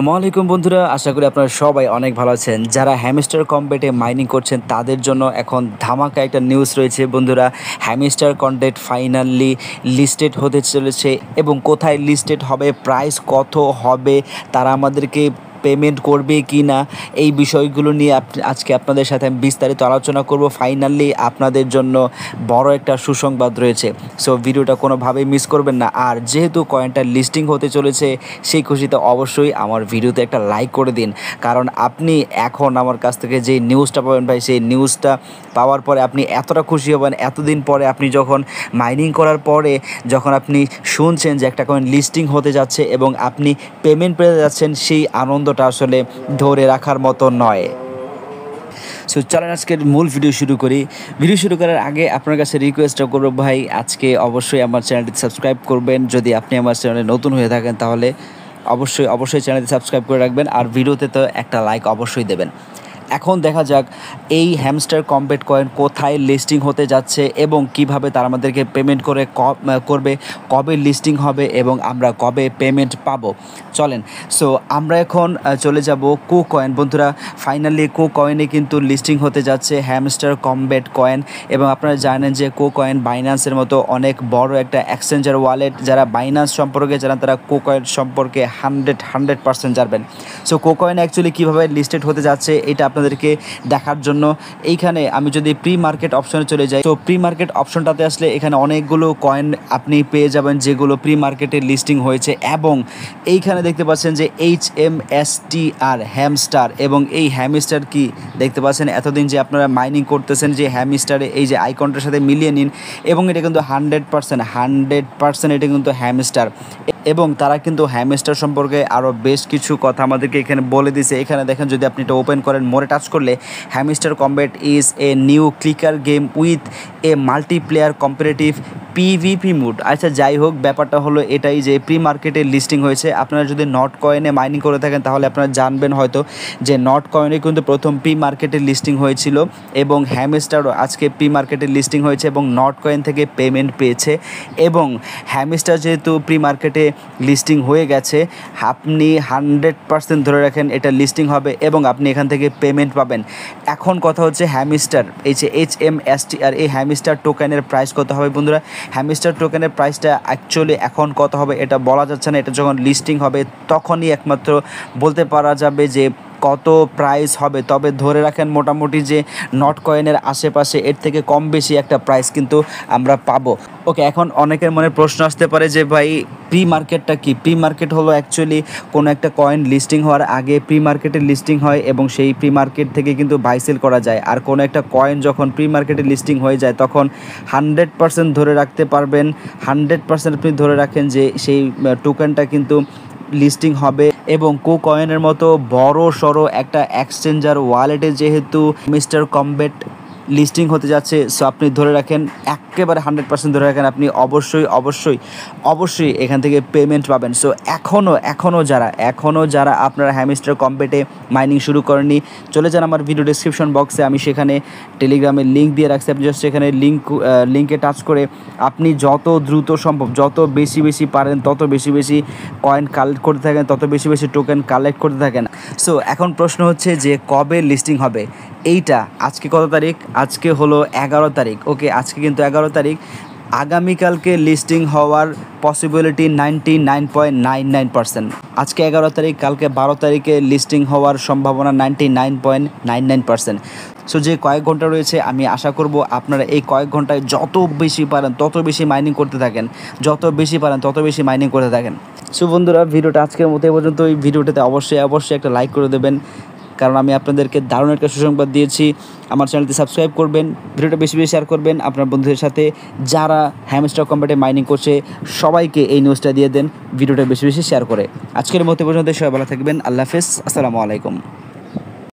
আলাইকুম বন্ধুরা আশা করি আপনারা সবাই অনেক ভালো আছেন যারা হ্যামিস্টার কম্পেটে মাইনিং করছেন তাদের জন্য এখন ধামাকা একটা নিউজ রয়েছে বন্ধুরা হ্যামিস্টার কন্টেট ফাইনালি লিস্টেড হতে চলেছে এবং কোথায় লিস্টেড হবে প্রাইস কত হবে তারা আমাদেরকে পেমেন্ট করবে কি না এই বিষয়গুলো নিয়ে আজকে আপনাদের সাথে আমি বিস্তারিত আলোচনা করব ফাইনালি আপনাদের জন্য বড় একটা সুসংবাদ রয়েছে সো ভিডিওটা কোনোভাবেই মিস করবেন না আর যেহেতু কয়েনটা লিস্টিং হতে চলেছে সেই খুশিতে অবশ্যই আমার ভিডিওতে একটা লাইক করে দিন কারণ আপনি এখন আমার কাছ থেকে যে নিউজটা পাবেন ভাই সেই নিউজটা পাওয়ার পরে আপনি এতটা খুশি হবেন এতদিন পরে আপনি যখন মাইনিং করার পরে যখন আপনি শুনছেন যে একটা কয়েন লিস্টিং হতে যাচ্ছে এবং আপনি পেমেন্ট পেতে যাচ্ছেন সেই আনন্দ ততটা আসলে ধরে রাখার মতো নয় সো চলেন আজকের মূল ভিডিও শুরু করি ভিডিও শুরু করার আগে আপনার কাছে রিকোয়েস্টটা করবো ভাই আজকে অবশ্যই আমার চ্যানেলটি সাবস্ক্রাইব করবেন যদি আপনি আমার চ্যানেলে নতুন হয়ে থাকেন তাহলে অবশ্যই অবশ্যই চ্যানেলটি সাবস্ক্রাইব করে রাখবেন আর ভিডিওতে তো একটা লাইক অবশ্যই দেবেন এখন দেখা যাক এই হ্যামস্টার কম্পেট কয়েন কোথায় লিস্টিং হতে যাচ্ছে এবং কিভাবে তারা আমাদেরকে পেমেন্ট করে করবে কবে লিস্টিং হবে এবং আমরা কবে পেমেন্ট পাব চলেন সো আমরা এখন চলে যাব কো কয়েন বন্ধুরা ফাইনালি কো কয়েনে কিন্তু লিস্টিং হতে যাচ্ছে হ্যামস্টার কম্বেট কয়েন এবং আপনারা জানেন যে কো কয়েন বাইন্যান্সের মতো অনেক বড় একটা এক্সচেঞ্জার ওয়ালেট যারা বাইন্যান্স সম্পর্কে জানেন তারা কো কয়েন সম্পর্কে হান্ড্রেড হান্ড্রেড পার্সেন্ট জানবেন সো কো কয়েন অ্যাকচুয়ালি কীভাবে লিস্টেড হতে যাচ্ছে এটা আপনাদেরকে দেখার জন্য এইখানে আমি যদি প্রি মার্কেট অপশনে চলে যাই তো প্রি মার্কেট অপশনটাতে আসলে এখানে অনেকগুলো কয়েন আপনি পেয়ে যাবেন যেগুলো প্রি মার্কেটে লিস্টিং হয়েছে এবং এইখানে দেখতে পাচ্ছেন যে H M S T R Hamster এবং এই হ্যামস্টার কি দেখতে পাচ্ছেন এতদিন যে আপনারা মাইনিং করতেছেন যে হ্যামস্টারে এই যে আইকনটার সাথে মিলিয়ে নিন এবং এটা কিন্তু হান্ড্রেড পার্সেন্ট হান্ড্রেড পার্সেন্ট এটা কিন্তু হ্যামস্টার এবং তারা কিন্তু হ্যামস্টার সম্পর্কে আরও বেশ কিছু কথা আমাদেরকে এখানে বলে দিছে এখানে দেখেন যদি আপনি এটা ওপেন করেন মোরে টাচ করলে Hamster Kombat is a new clicker game with a multiplayer competitive PvP mode আচ্ছা যাই হোক ব্যাপারটা হলো এটাই যে প্রি মার্কেটে লিস্টিং হয়েছে আপনারা যদি নট কয়েনে মাইনিং করে থাকেন তাহলে আপনারা জানবেন হয়তো যে নট কয়েনে কিন্তু প্রথম প্রি মার্কেটে লিস্টিং হয়েছিল এবং হ্যামস্টারও আজকে প্রি মার্কেটে লিস্টিং হয়েছে এবং নট কয়েন থেকে পেমেন্ট পেয়েছে এবং হ্যামস্টার যেহেতু প্রি মার্কেটে লিস্টিং হয়ে গেছে আপনি হানড্রেড পার্সেন্ট ধরে রাখেন এটা লিস্টিং হবে এবং আপনি এখান থেকে পেমেন্ট পাবেন এখন কথা হচ্ছে হ্যামস্টার এই যে H M S T R এই হ্যামস্টার টোকেনের প্রাইস কত হবে বন্ধুরা হ্যামিস্টার টোকেনের প্রাইসটা অ্যাকচুয়ালি এখন কত হবে এটা বলা যাচ্ছে না এটা যখন লিস্টিং হবে তখনই একমাত্র বলতে পারা যাবে যে কত প্রাইস হবে তবে ধরে রাখেন মোটামুটি যে নট কয়েনের আশেপাশে এর থেকে কম বেশি একটা প্রাইস কিন্তু আমরা পাবো ওকে এখন অনেকের মনে প্রশ্ন আসতে পারে যে ভাই প্রি মার্কেটটা কি প্রি মার্কেট হলো অ্যাকচুয়ালি কোনো একটা কয়েন লিস্টিং হওয়ার আগে প্রি মার্কেটে লিস্টিং হয় এবং সেই প্রি মার্কেট থেকে কিন্তু বাইসেল করা যায় আর কোনো একটা কয়েন যখন প্রি মার্কেটে লিস্টিং হয়ে যায় তখন হানড্রেড পার্সেন্ট ধরে রাখতে পারবেন হানড্রেড পার্সেন্ট আপনি ধরে রাখেন যে সেই টোকেনটা কিন্তু লিস্টিং হবে এবং কোকয়েনের মতো বড় সড় একটা এক্সচেঞ্জার ওয়ালেটে যেহেতু মিস্টার কম্বেট লিস্টিং হতে যাচ্ছে সো আপনি ধরে রাখেন একেবারে হান্ড্রেড পার্সেন্ট ধরে রাখেন আপনি অবশ্যই অবশ্যই অবশ্যই এখান থেকে পেমেন্ট পাবেন সো এখনও এখনও যারা এখনও যারা আপনারা হ্যামিস্টার কম্পেটে মাইনিং শুরু করেননি চলে যান আমার ভিডিও ডিসক্রিপশন বক্সে আমি সেখানে টেলিগ্রামের লিঙ্ক দিয়ে রাখছি আপনি জাস্ট সেখানে লিঙ্ক লিঙ্কে টাচ করে আপনি যত দ্রুত সম্ভব যত বেশি বেশি পারেন তত বেশি বেশি কয়েন কালেক্ট করতে থাকেন তত বেশি বেশি টোকেন কালেক্ট করতে থাকেন সো এখন প্রশ্ন হচ্ছে যে কবে লিস্টিং হবে এইটা আজকে কত তারিখ আজকে হলো এগারো তারিখ ওকে আজকে কিন্তু এগারো তারিখ আগামীকালকে লিস্টিং হওয়ার possibility ninety nine point nine nine percent আজকে এগারো তারিখ কালকে বারো তারিখে লিস্টিং হওয়ার সম্ভাবনা ninety nine point nine nine percent so যে কয়েক ঘন্টা রয়েছে আমি আশা করব আপনারা এই কয়েক ঘন্টায় যত বেশি পারেন তত বেশি মাইনিং করতে থাকেন যত বেশি পারেন তত বেশি মাইনিং করতে থাকেন সো বন্ধুরা ভিডিওটা আজকের মতো এ পর্যন্ত ওই ভিডিওটাতে অবশ্যই অবশ্যই একটা লাইক করে দেবেন কারণ আমি আপনাদেরকে দারুণ একটা সুসংবাদ দিয়েছি আমার চ্যানেলটি সাবস্ক্রাইব করবেন ভিডিওটা বেশি বেশি শেয়ার করবেন আপনার বন্ধুদের সাথে যারা হ্যামস্টার কম্পিউটার মাইনিং করছে সবাইকে এই নিউজটা দিয়ে দেন ভিডিওটা বেশি বেশি শেয়ার করে আজকের মতো পর্যন্ত সবাই ভালো থাকবেন আল্লাহ হাফেজ আসসালামু আলাইকুম